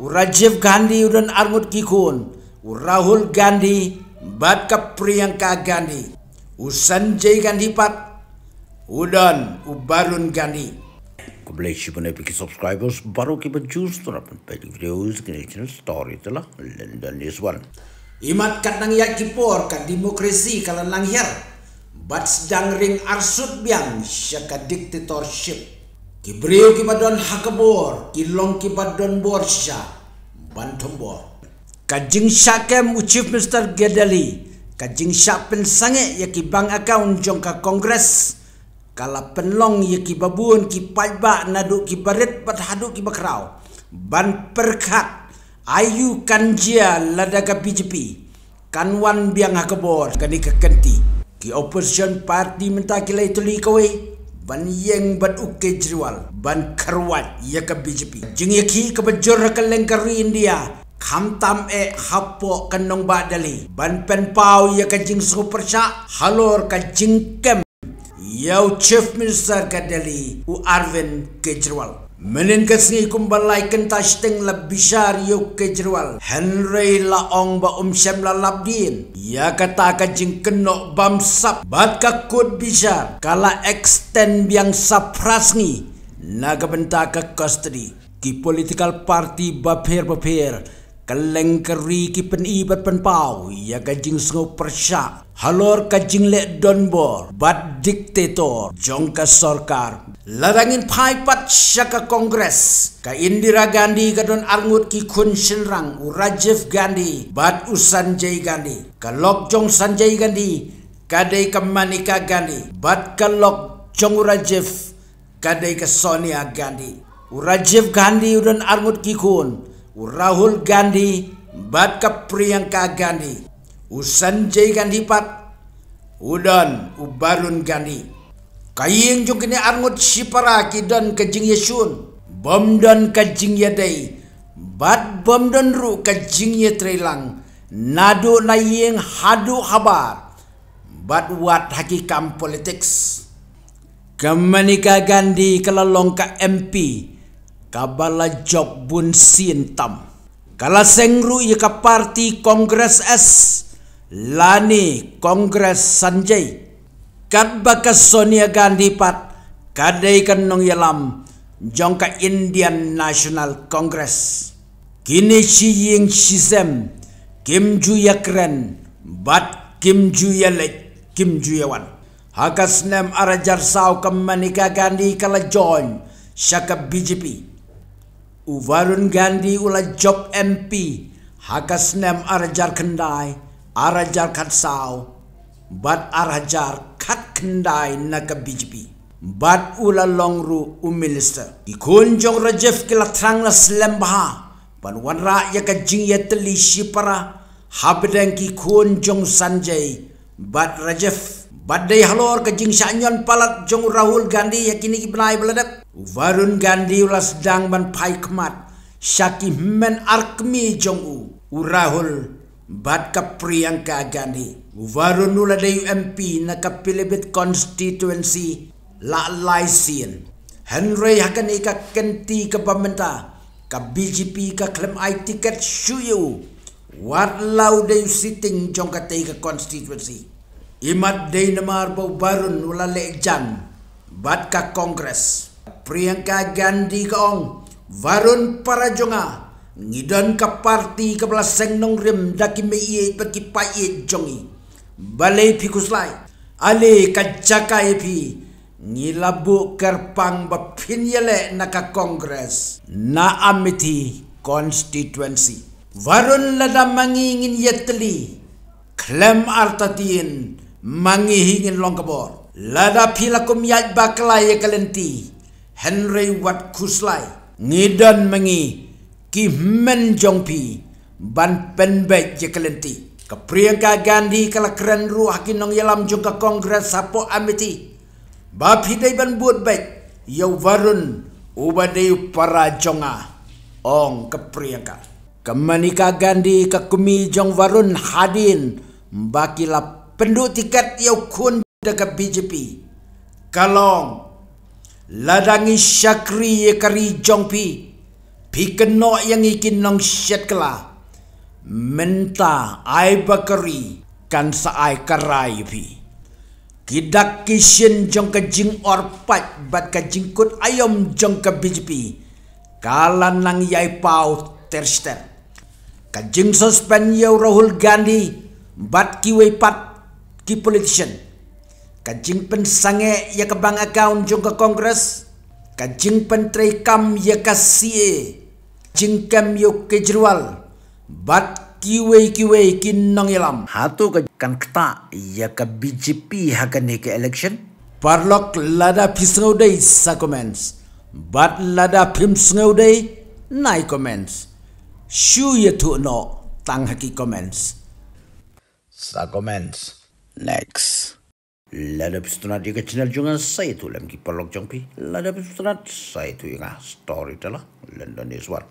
Rajiv Gandhi udan Armut Kikun, Rahul Gandhi bat ka Priyanka Gandhi, u Sanjay Gandhi pat udan u Barun Gandhi. Kembali sih pun epic subscribers baru kita jus terapun. Lah. nampun pada video ini channel story telah London News One. Imat kadang ya kipor kan demokrasi kalau langhir, bat sedang ring arsut biang syakadiktatorship. Kibriyo kibadon hakabor, kilong kibadon borsha, bantombor. Kajing syakem Chief Mr. Gedali, kajing syak sange ya kibang akaun jongka kongres. Kala penlong ya kibabun kipajba nadu kibarit padhadu kibakraw. Ban perkat ayu kanjia ladaga BGP. Kanwan biang hakabor, kani kekenti. Ki opposition party minta kila itu ban yeng ban uke jriwal ban karwat yaka bjp jing yaki ka bajor ka lengkari india khamtam e hapo kanong badali ban pen pau yaka jing super sha halor ka jingkem yau chief minister ka u arvin kejriwal Menin kesni kumbalai kentas lebih labisar yuk kejerwal. Henry laong ba umsem la labdin. Ya kata kajing kenok bam sap. Bat kakut bisar. Kala extend biang sapras ni. Naga benta ke kustri. Ki political party bapir bapir. Keleng keri ki pen i bat pen pau. Ya kajing sengu persyak. Halor kajing lek donbor. Bat diktator. Jongka sorkar larangin paipat syaka kongres ka Indira Gandhi ka don argut ki kun senrang u Rajiv Gandhi bat u Sanjay Gandhi ka lokjong Sanjay Gandhi ka dei ka Manika Gandhi bat ka lokjong u Rajiv ka dei ka Sonia Gandhi u Rajiv Gandhi u don argut ki kun u Rahul Gandhi bat ka Priyanka Gandhi u Sanjay Gandhi pat u don u Barun Gandhi Kaying jong kini arngot si para kidan kajing yesun. don kajing yaday. Bat bom don ru kajing trelang Nado na yeng hadu habar. Bat wat hakikam politics. Kamanika Gandhi kalalong ka MP. Kabala job bun sintam. Kala sengru ka party Congress S. Lani Kongres Sanjay. Kadbaka Sonia Gandhi pat kadai kanong yalam jongka Indian National Congress. Kini si ying si sem Kim Ju Yakren bat Kim Ju Yalek Kim Ju Yawan. Hakas nem arajar saw kamanika Gandhi kala join syaka BJP. Uvarun Gandhi ula job MP hakas nem arajar kendai arajar kat saw Bad arhajar kat kendai nak bijbi bad ula longru u minister di kunjong rajif kila terang la selembaha pan wan rakyat ke jing ya teli shipara habdeng ki kunjong sanjay bad rajif bad day halor ke jing syanyon palat jong rahul gandhi ya kini ki benai beledak varun gandhi ula sedang ban paikmat syaki men arkmi jong u rahul bat kapri ang kagani. Uvaro nula de UMP na kapilibit constituency la lysin. Henry hakan ika kenti ka pamenta ka BGP ka klem ay ticket shuyo. Wat lau de yu sitting chong katay ka constituency. Imat de na marbo baro nula le jan bat ka congress. Priyanka Gandhi kaong varun para jonga ngidan ka party ka bla seng nong rim da ki me ye pa ki pa ye jongi bale phi kuslai ale ka chaka ye phi ni labu kerpang ba phin yele na ka congress na amiti constituency varun lada mangi ingin yetli klem artatin mangi hingin longkabor lada pilakum yaj baklai kalenti henry wat kuslai ngidan mangi กิมเมนจงพีบันเป็นเบจจะเคลนตีกับเพียงกากันดีกับละครันรู้หากินองยลำจงกับคอนเกรสสปออเมติบาพีได้บันบวดเบจยาวรุนอุบัติยุปราจงอาองกับเพียงกาคำนิกากันดีกับคุมีจงวรุนฮัดินบากิลับพันดูติกัดยาวคุณดักบีจพีกะลองลาดังอิชักรีเยกรีจงพี pikeno yang ikin nong shet kala menta ai bakari kan sa karai pi kidak kishin jong ke jing or bat ke jingkut ayom jong ke bijpi kala nang yai pau terster ke jing suspend yo rahul gandhi bat ki pat ki politician ke jing pen sange ya ke bang account jong ke kongres ke jing pen trekam ya ke CA jingkem yuk kejrual bat kiwe kiwe kin nang ilam hatu ke kan kta ya ke BGP ha ke ke election parlok lada pisngau day, sa comments bat lada pimsngau day, nai comments shu ya tu no tang ha ki comments sa comments next lada pisna di ke channel jangan saya tu lem ki parlok jong Lada lada pisna saya tu ya story telah london is war